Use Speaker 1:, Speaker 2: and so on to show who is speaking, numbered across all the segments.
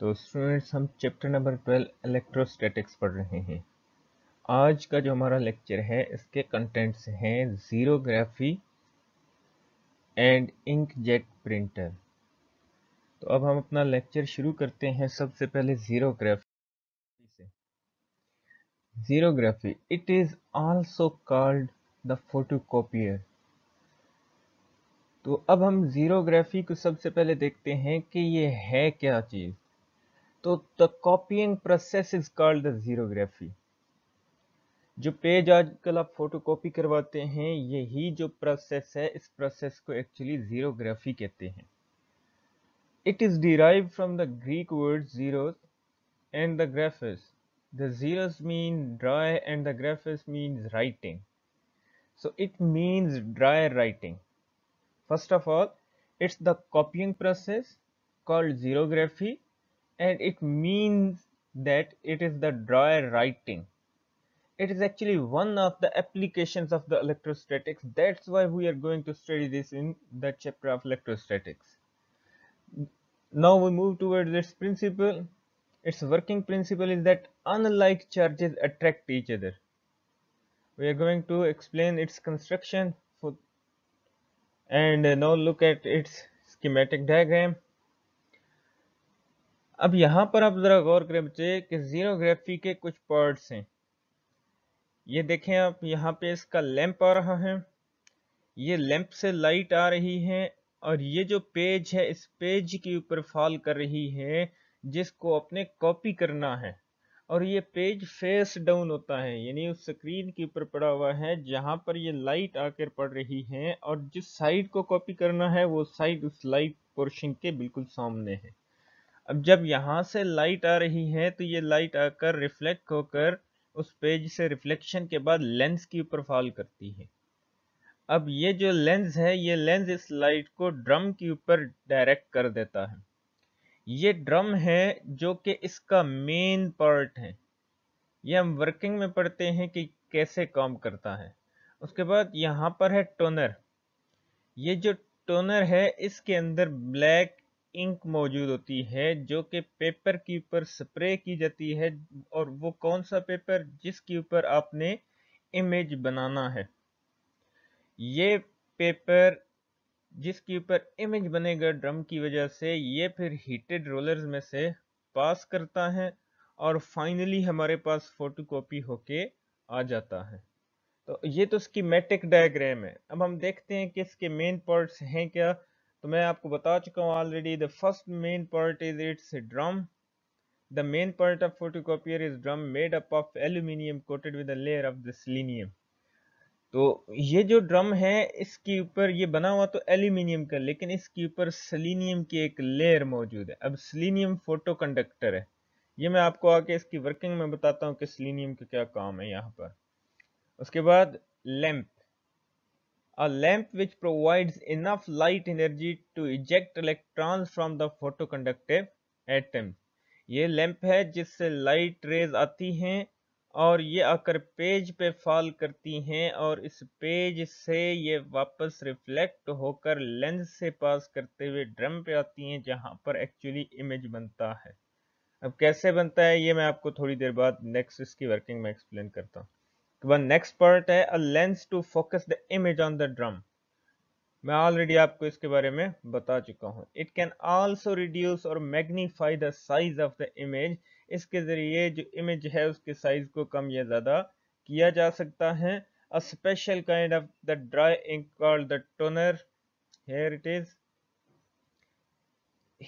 Speaker 1: तो स्टूडेंट्स हम chapter number twelve electrostatics पढ़ रहे हैं आज का जो हमारा लेक्चर है इसके कंटेंट्स हैं xerography and ink jet printer तो अब हम अपना लेक्चर शुरू करते हैं सबसे पहले ज़ीरोग्राफी से xerography it is also called the photocopier तो अब हम ज़ीरोग्राफी को सबसे पहले देखते हैं कि ये है क्या चीज़ तो the copying process is called the xerography जो पेज आजकल आप फोटो कॉपी करवाते हैं यही जो प्रोसेस है इस प्रोसेस को एक्चुअली जीरोग्राफी कहते हैं it is derive from the Greek word xero and the graphis the xeros mean dry and the graphis means writing so it mean dry writing first of all it's the copying process called xerography and it means that it is the dry writing it is actually one of the applications of the electrostatics that's why we are going to study this in the chapter of electrostatics now we move towards its principle its working principle is that unlike charges attract each other we are going to explain its construction for and now look at its schematic diagram अब यहाँ पर आप ज़रा गौर करें बच्चे कि जीरोग्राफी के कुछ पार्ट्स हैं ये देखें आप यहाँ पे इसका लैंप आ रहा है ये लैंप से लाइट आ रही है और ये जो पेज है इस पेज के ऊपर फॉल कर रही है जिसको अपने कॉपी करना है और ये पेज फेस डाउन होता है यानी उस स्क्रीन के ऊपर पड़ा हुआ है जहाँ पर ये लाइट आकर पड़ रही है और जिस साइड को कॉपी करना है वो साइड उस लाइट पोर्शन के बिल्कुल सामने है अब जब यहाँ से लाइट आ रही है तो ये लाइट आकर रिफ्लेक्ट होकर उस पेज से रिफ्लेक्शन के बाद लेंस के ऊपर फॉल करती है अब ये जो लेंस है ये लेंस इस लाइट को ड्रम के ऊपर डायरेक्ट कर देता है ये ड्रम है जो कि इसका मेन पार्ट है ये हम वर्किंग में पढ़ते हैं कि कैसे काम करता है उसके बाद यहाँ पर है टोनर ये जो टोनर है इसके अंदर ब्लैक इंक मौजूद होती है जो कि पेपर के ऊपर स्प्रे की जाती है और वो कौन सा पेपर जिसके ऊपर आपने इमेज बनाना है ये पेपर जिसके ऊपर इमेज बनेगा ड्रम की वजह से ये फिर हीटेड रोलर्स में से पास करता है और फाइनली हमारे पास फोटोकॉपी होके आ जाता है तो ये तो इसकी मैटिक डायग्राम है अब हम देखते हैं कि इसके मेन पार्ट्स हैं क्या तो मैं आपको बता चुका हूँ already the first main part is it's drum the main part of photocopier is drum made up of aluminium coated with a layer of the तो ये जो ड्रम है इसके ऊपर ये बना हुआ तो एल्यूमिनियम का लेकिन इसके ऊपर सिलीनियम की एक लेयर मौजूद है अब सिलीनियम फोटो कंडक्टर है ये मैं आपको आके इसकी वर्किंग में बताता हूँ कि सिलीनियम का क्या काम है यहाँ पर उसके बाद lamp a lamp which provides enough light energy to eject electrons from the photoconductive atom ये लैंप है जिससे लाइट रेज आती हैं और ये आकर पेज पे फॉल करती हैं और इस पेज से ये वापस रिफ्लेक्ट होकर लेंस से पास करते हुए ड्रम पे आती हैं जहाँ पर एक्चुअली इमेज बनता है अब कैसे बनता है ये मैं आपको थोड़ी देर बाद नेक्स्ट इसकी वर्किंग में एक्सप्लेन करता हूँ वन नेक्स्ट पार्ट है a lens to focus the image on the drum मैं ऑलरेडी आपको इसके बारे में बता चुका हूँ इट कैन ऑल्सो रिड्यूस और magnify the size of the image इसके जरिए जो इमेज है उसके साइज को कम या ज्यादा किया जा सकता है a special kind of the dry ink called the toner here it is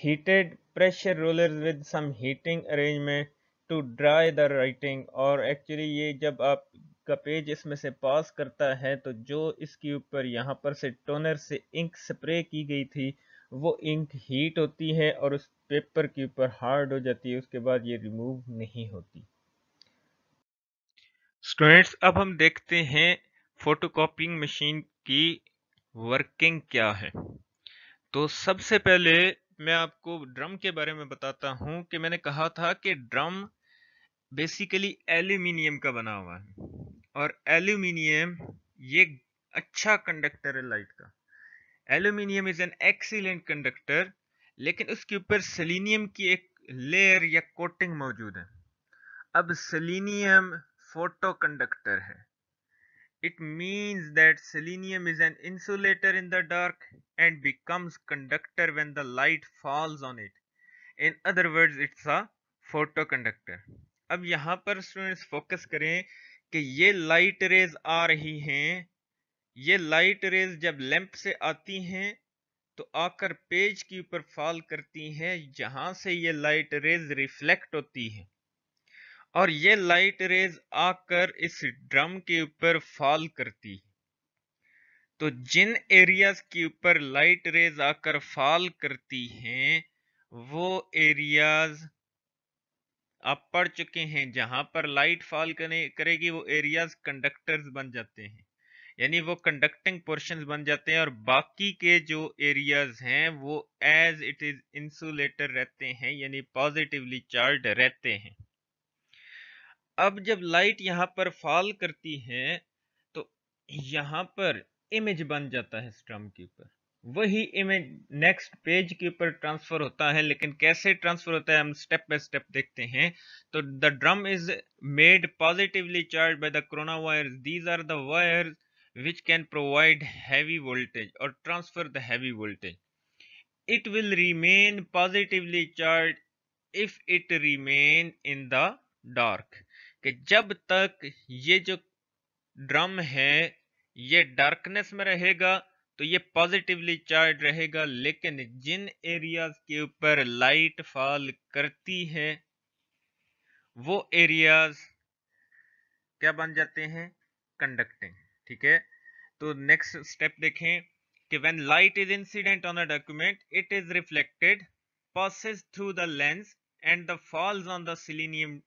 Speaker 1: heated pressure roller with some heating arrangement to dry the writing और एक्चुअली ये जब आप का पेज इसमें से पास करता है तो जो इसके ऊपर यहाँ पर से टोनर से इंक स्प्रे की गई थी वो इंक हीट होती है और उस पेपर के ऊपर हार्ड हो जाती है उसके बाद ये रिमूव नहीं होती स्टूडेंट्स अब हम देखते हैं फोटोकॉपिंग मशीन की वर्किंग क्या है तो सबसे पहले मैं आपको ड्रम के बारे में बताता हूं कि मैंने कहा था कि ड्रम बेसिकली एल्यूमिनियम का बना हुआ है और एल्यूमिनियम ये अच्छा कंडक्टर है लाइट का aluminium is an excellent conductor लेकिन उसके ऊपर सेलिनियम की एक लेयर या कोटिंग मौजूद है अब सेलिनियम फोटो कंडक्टर है it means that selenium is an insulator in the dark and becomes conductor when the light falls on it in other words it's a photoconductor अब यहाँ पर students focus करें कि ये light rays आ रही हैं ये लाइट रेज जब लैंप से आती हैं तो आकर पेज के ऊपर फॉल करती हैं जहां से ये लाइट रेज रिफ्लेक्ट होती है और ये लाइट रेज आकर इस ड्रम के ऊपर फॉल करती है तो जिन एरियाज के ऊपर लाइट रेज आकर फॉल करती हैं वो एरियाज आप पढ़ चुके हैं जहां पर लाइट फॉल करने करेगी वो एरियाज कंडक्टर्स बन जाते हैं यानी वो कंडक्टिंग पोर्शन बन जाते हैं और बाकी के जो एरियाज हैं वो एज इट इज इंसुलेटर रहते हैं यानी पॉजिटिवली चार्ज रहते हैं अब जब लाइट यहां पर फॉल करती है तो यहां पर इमेज बन जाता है स्ट्रम के ऊपर वही इमेज नेक्स्ट पेज के ऊपर ट्रांसफर होता है लेकिन कैसे ट्रांसफर होता है हम स्टेप बाय स्टेप देखते हैं तो the drum is made positively charge by the corona wires these are the wires which can provide heavy voltage और transfer the heavy voltage it will remain positively charge if it remain in the dark कि जब तक ये जो drum है ये darkness में रहेगा तो ये पॉजिटिवली चार्ज रहेगा लेकिन जिन एरियाज के ऊपर लाइट फॉल करती है वो एरियाज क्या बन जाते हैं कंडक्टिंग ठीक है तो नेक्स्ट स्टेप देखें कि when light is incident on a document it is reflected passes through the lens and the falls on the selenium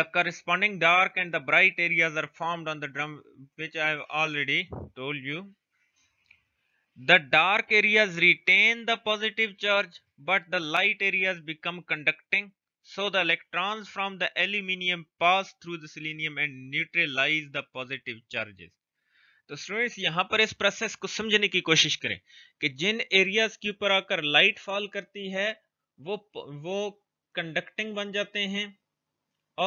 Speaker 1: the corresponding dark and the bright areas are formed on the drum which I have already told you The dark areas retain the positive charge, but the light areas become conducting. So the electrons from the aluminium pass through the selenium and neutralize the positive charges. तो students यहाँ पर इस process को समझने की कोशिश करें कि जिन एरियाज के ऊपर आकर लाइट फॉल करती है वो वो कंडक्टिंग बन जाते हैं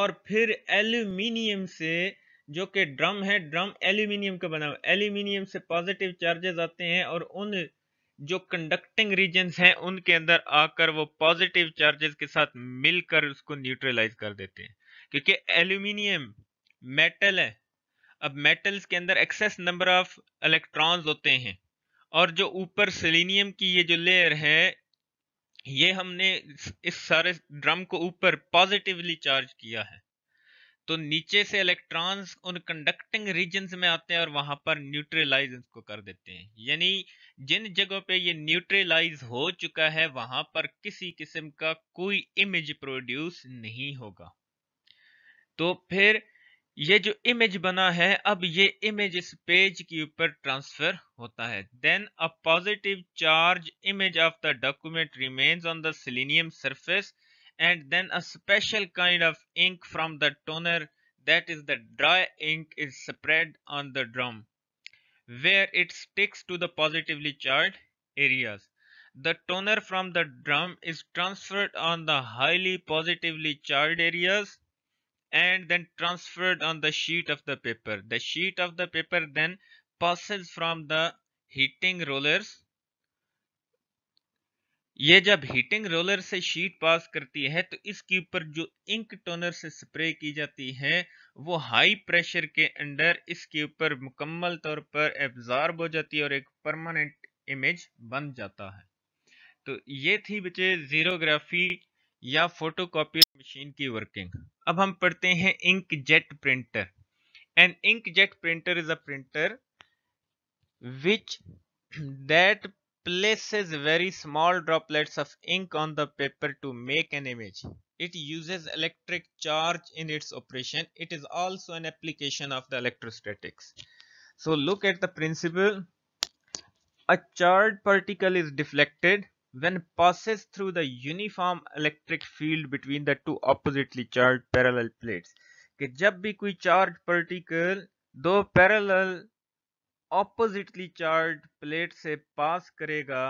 Speaker 1: और फिर एल्यूमिनियम से जो कि ड्रम है ड्रम एल्यूमिनियम का बना हुआ एल्यूमिनियम से पॉजिटिव चार्जेस आते हैं और उन जो कंडक्टिंग रीजन हैं उनके अंदर आकर वो पॉजिटिव चार्जेस के साथ मिलकर उसको न्यूट्रलाइज कर देते हैं क्योंकि एल्यूमिनियम मेटल है अब मेटल्स के अंदर एक्सेस नंबर ऑफ इलेक्ट्रॉन्स होते हैं और जो ऊपर सेलिनियम की ये जो लेयर है ये हमने इस सारे ड्रम को ऊपर पॉजिटिवली चार्ज किया है तो नीचे से इलेक्ट्रॉन्स उन कंडक्टिंग रीजन में आते हैं और वहां पर न्यूट्रलाइज उसको कर देते हैं यानी जिन जगहों पे ये न्यूट्रलाइज हो चुका है वहां पर किसी किस्म का कोई इमेज प्रोड्यूस नहीं होगा तो फिर ये जो इमेज बना है अब ये इमेज इस पेज के ऊपर ट्रांसफर होता है then a positive charge image of the document remains on the selenium surface and then a special kind of ink from the toner that is the dry ink is spread on the drum where it sticks to the positively charged areas. The toner from the drum is transferred on the highly positively charged areas and then transferred on the sheet of the paper. The sheet of the paper then passes from the heating rollers ये जब heating roller से sheet pass करती है तो इसके ऊपर जो ink toner से स्प्रे की जाती है वो हाई प्रेशर के अंडर इसके ऊपर मुकम्मल तौर पर एब्जॉर्ब हो जाती है और एक परमानेंट इमेज बन जाता है तो ये थी बच्चे जीरोग्राफी या फोटोकॉपी मशीन की वर्किंग अब हम पढ़ते हैं ink jet printer an ink jet printer is a printer which that places very small droplets of ink on the paper to make an image. It uses electric charge in its operation. It is also an application of the electrostatics. So look at the principle. A charged particle is deflected when passes through the uniform electric field between the two oppositely charged parallel plates. कि जब भी कोई charge दो parallel oppositely charge plate से पास करेगा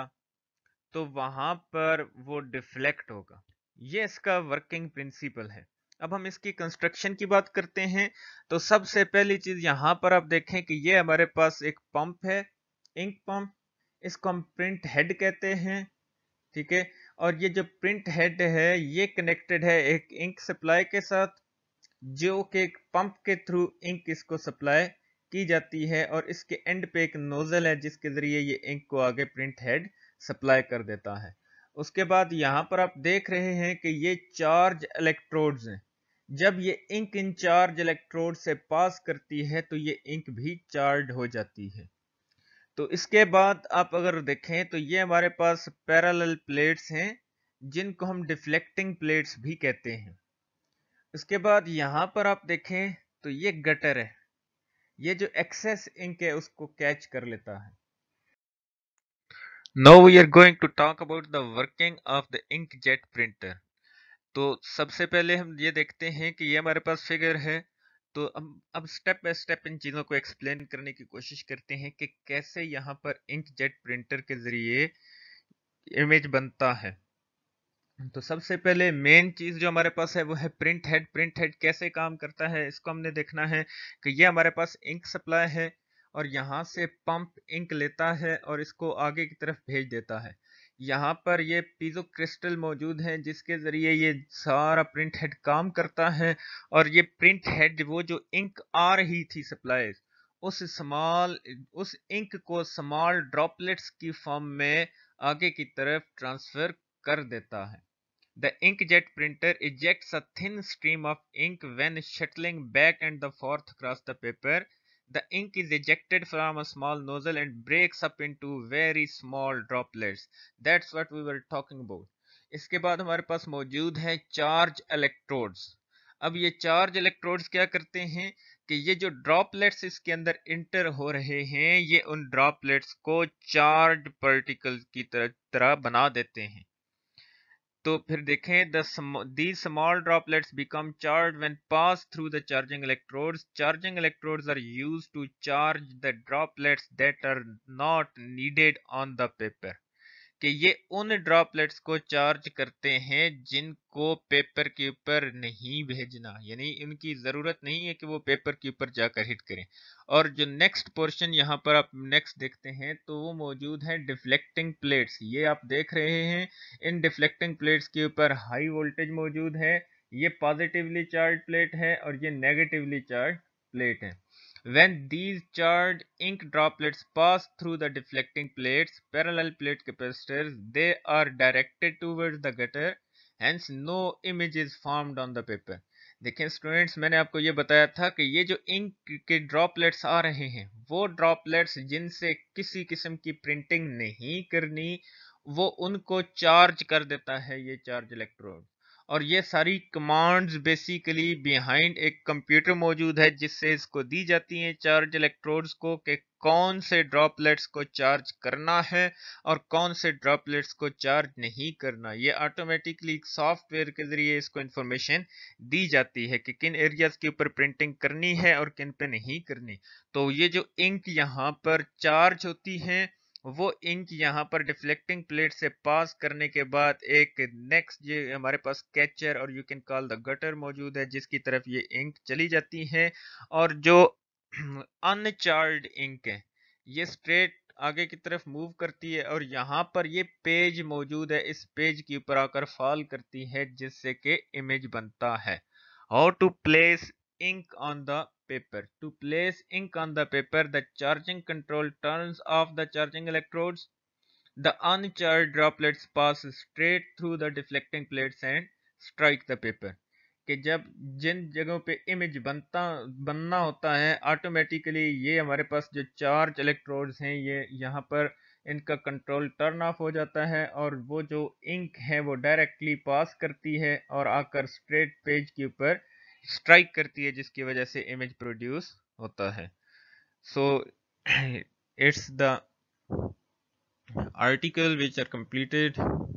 Speaker 1: तो वहां पर वो डिफ्लेक्ट होगा ये इसका वर्किंग प्रिंसिपल है अब हम इसकी कंस्ट्रक्शन की बात करते हैं तो सबसे पहली चीज यहां पर आप देखें कि ये हमारे पास एक पंप है इंक पंप इसको हम प्रिंट हेड कहते हैं ठीक है और ये जो प्रिंट हेड है ये कनेक्टेड है एक इंक सप्लाई के साथ जो कि एक पंप के थ्रू इंक इसको सप्लाई की जाती है और इसके एंड पे एक नोज़ल है जिसके ज़रिए ये इंक को आगे प्रिंट हेड सप्लाई कर देता है उसके बाद यहाँ पर आप देख रहे हैं कि ये चार्ज इलेक्ट्रोड्स हैं जब ये इंक इन चार्ज इलेक्ट्रोड से पास करती है तो ये इंक भी चार्ज हो जाती है तो इसके बाद आप अगर देखें तो ये हमारे पास पैरेलल प्लेट्स हैं जिनको हम डिफ्लेक्टिंग प्लेट्स भी कहते हैं इसके बाद यहाँ पर आप देखें तो ये गटर है ये जो एक्सेस इंक है उसको कैच कर लेता है now we are going to talk about the working of the ink jet printer तो सबसे पहले हम ये देखते हैं कि ये हमारे पास फिगर है तो हम अब स्टेप बाय स्टेप इन चीज़ों को एक्सप्लेन करने की कोशिश करते हैं कि कैसे यहाँ पर इंक जेट प्रिंटर के ज़रिए इमेज बनता है तो सबसे पहले मेन चीज़ जो हमारे पास है वो है प्रिंट हेड प्रिंट हेड कैसे काम करता है इसको हमने देखना है कि ये हमारे पास इंक सप्लाई है और यहाँ से पंप इंक लेता है और इसको आगे की तरफ भेज देता है यहाँ पर ये पीजो क्रिस्टल मौजूद है जिसके ज़रिए ये सारा प्रिंट हेड काम करता है और ये प्रिंट हेड वो जो इंक आ रही थी सप्लाई उस समाल उस इंक को समॉल ड्रॉपलेट्स की फॉर्म में आगे की तरफ ट्रांसफ़र कर देता है The inkjet printer ejects a thin stream of ink when shuttling back and forth across the paper. The ink is ejected from a small nozzle and breaks up into very small droplets. That's what we were talking about. इसके बाद हमारे पास मौजूद है charge electrodes अब ये charge electrodes क्या करते हैं कि ये जो ड्रॉपलेट्स इसके अंदर इंटर हो रहे हैं ये उन ड्रॉपलेट्स को चार्ज पार्टिकल की तरह तरह बना देते हैं तो फिर देखें these small droplets become charge when pass through the charging electrodes charging electrodes are use to charge the droplets that are not needed on the paper कि ये उन ड्रॉपलेट्स को चार्ज करते हैं जिनको पेपर के ऊपर नहीं भेजना यानी इनकी ज़रूरत नहीं है कि वो पेपर के ऊपर जाकर हिट करें और जो नेक्स्ट पोर्शन यहाँ पर आप नेक्स्ट देखते हैं तो वो मौजूद है डिफ्लेक्टिंग प्लेट्स ये आप देख रहे हैं इन डिफ्लेक्टिंग प्लेट्स के ऊपर हाई वोल्टेज मौजूद है ये पॉजिटिवली चार्ज प्लेट है और ये नेगेटिवली चार्ज प्लेट है When these charged ink droplets pass through the deflecting plates, parallel plate capacitors, they are directed towards the gutter, hence no image is formed on the paper. देखें students मैंने आपको ये बताया था कि ये जो इंक के ड्रॉपलेट्स आ रहे हैं वो ड्रॉपलेट्स जिनसे किसी किस्म की प्रिंटिंग नहीं करनी वो उनको चार्ज कर देता है ये चार्ज इलेक्ट्रोड और ये सारी कमांड्स बेसिकली बिहाइंड एक कंप्यूटर मौजूद है जिससे इसको दी जाती हैं चार्ज इलेक्ट्रोड्स को कि कौन से ड्रॉपलेट्स को चार्ज करना है और कौन से ड्रॉपलेट्स को चार्ज नहीं करना ये ऑटोमेटिकली सॉफ्टवेयर के ज़रिए इसको इन्फॉर्मेशन दी जाती है कि किन एरियाज़ के ऊपर प्रिंटिंग करनी है और किन पे नहीं करनी तो ये जो इंक यहाँ पर चार्ज होती है वो इंक यहाँ पर डिफ्लेक्टिंग प्लेट से पास करने के बाद एक नेक्स्ट ये हमारे पास कैचर और you can call the gutter मौजूद है जिसकी तरफ ये इंक चली जाती है और जो अनचार्ड इंक है ये स्ट्रेट आगे की तरफ मूव करती है और यहाँ पर ये पेज मौजूद है इस पेज के ऊपर आकर फॉल करती है जिससे कि इमेज बनता है how to place ink on the paper. To place ink on the paper, the charging control turns off the charging electrodes. The uncharged droplets pass straight through the deflecting plates and strike the paper. कि जब जिन जगहों पे image बनता बनना होता है automatically ये हमारे पास जो चार्ज इलेक्ट्रोड्स हैं ये यहाँ पर इनका कंट्रोल टर्न ऑफ हो जाता है और वो जो इंक है वो डायरेक्टली पास करती है और आकर स्ट्रेट पेज के ऊपर स्ट्राइक करती है जिसकी वजह से इमेज प्रोड्यूस होता है so it's the article which are completed